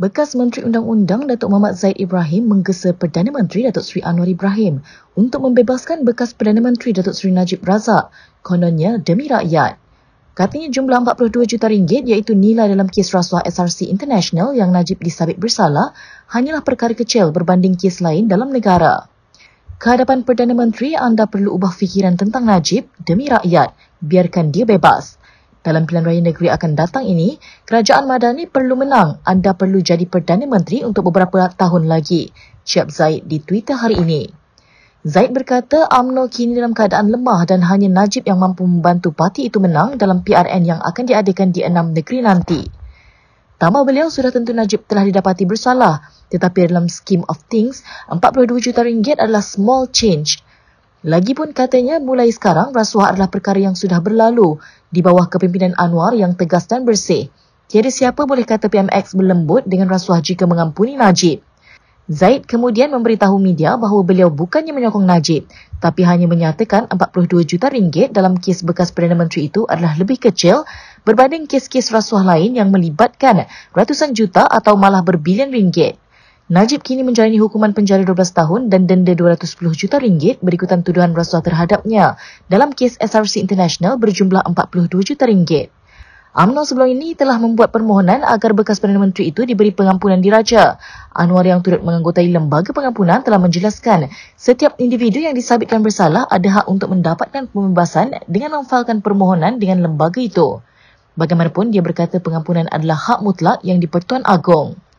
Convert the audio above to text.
Bekas Menteri Undang-Undang Datuk Muhammad Zaid Ibrahim menggesa Perdana Menteri Datuk Seri Anwar Ibrahim untuk membebaskan bekas Perdana Menteri Datuk Seri Najib Razak, kononnya demi rakyat. Katanya jumlah 42 juta ringgit iaitu nilai dalam kes rasuah SRC International yang Najib disabit bersalah hanyalah perkara kecil berbanding kes lain dalam negara. Kehadapan Perdana Menteri anda perlu ubah fikiran tentang Najib demi rakyat. Biarkan dia bebas. Dalam pilihan raya negeri akan datang ini, kerajaan Madani perlu menang. Anda perlu jadi Perdana Menteri untuk beberapa tahun lagi. Cap Zaid di Twitter hari ini. Zaid berkata UMNO kini dalam keadaan lemah dan hanya Najib yang mampu membantu parti itu menang dalam PRN yang akan diadakan di enam negeri nanti. Tama beliau sudah tentu Najib telah didapati bersalah tetapi dalam scheme of things 42 juta ringgit adalah small change. Lagipun katanya mulai sekarang rasuah adalah perkara yang sudah berlalu di bawah kepimpinan Anwar yang tegas dan bersih. Jadi siapa boleh kata PMX berlembut dengan rasuah jika mengampuni Najib. Zaid kemudian memberitahu media bahawa beliau bukannya menyokong Najib tapi hanya menyatakan 42 juta ringgit dalam kes bekas Perdana Menteri itu adalah lebih kecil berbanding kes-kes rasuah lain yang melibatkan ratusan juta atau malah berbilion ringgit. Najib kini menjalani hukuman penjara 12 tahun dan denda 210 juta ringgit berikutan tuduhan rasuah terhadapnya dalam kes SRC International berjumlah 42 juta ringgit. UMNO sebelum ini telah membuat permohonan agar bekas Perdana Menteri itu diberi pengampunan diraja. Anwar yang turut menganggotai lembaga pengampunan telah menjelaskan setiap individu yang disabitkan bersalah ada hak untuk mendapatkan pembebasan dengan memfalkan permohonan dengan lembaga itu. Bagaimanapun, dia berkata pengampunan adalah hak mutlak yang dipertuan agong.